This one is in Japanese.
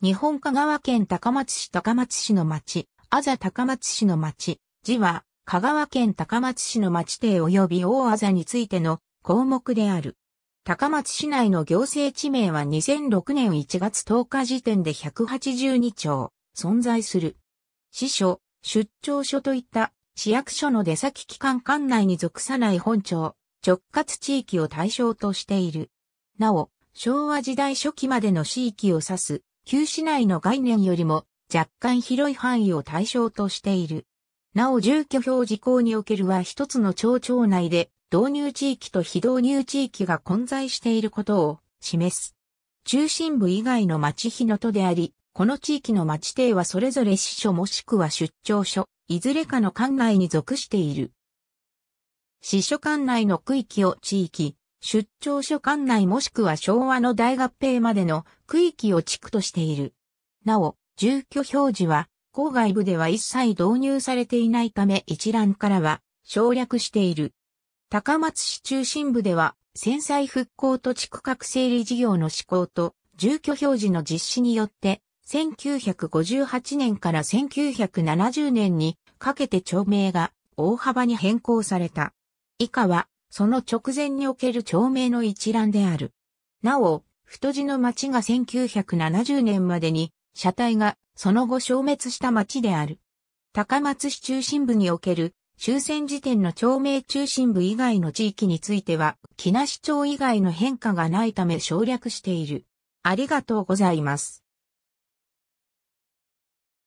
日本香川県高松市高松市の町、あざ高松市の町、字は、香川県高松市の町邸及び大あざについての項目である。高松市内の行政地名は2006年1月10日時点で182町存在する。市所、出張所といった市役所の出先機関管内に属さない本町、直轄地域を対象としている。なお、昭和時代初期までの市域を指す旧市内の概念よりも若干広い範囲を対象としている。なお住居表示項におけるは一つの町長内で導入地域と非導入地域が混在していることを示す。中心部以外の町日の都であり、この地域の町定はそれぞれ支所もしくは出張所、いずれかの管内に属している。支所管内の区域を地域、出張所管内もしくは昭和の大合併までの区域を地区としている。なお、住居表示は、郊外部では一切導入されていないため一覧からは省略している。高松市中心部では、戦災復興と地区核整理事業の施行と住居表示の実施によって、1958年から1970年にかけて町名が大幅に変更された。以下はその直前における町名の一覧である。なお、太字の町が1970年までに、車体がその後消滅した町である。高松市中心部における終戦時点の町名中心部以外の地域については、木梨町以外の変化がないため省略している。ありがとうございます。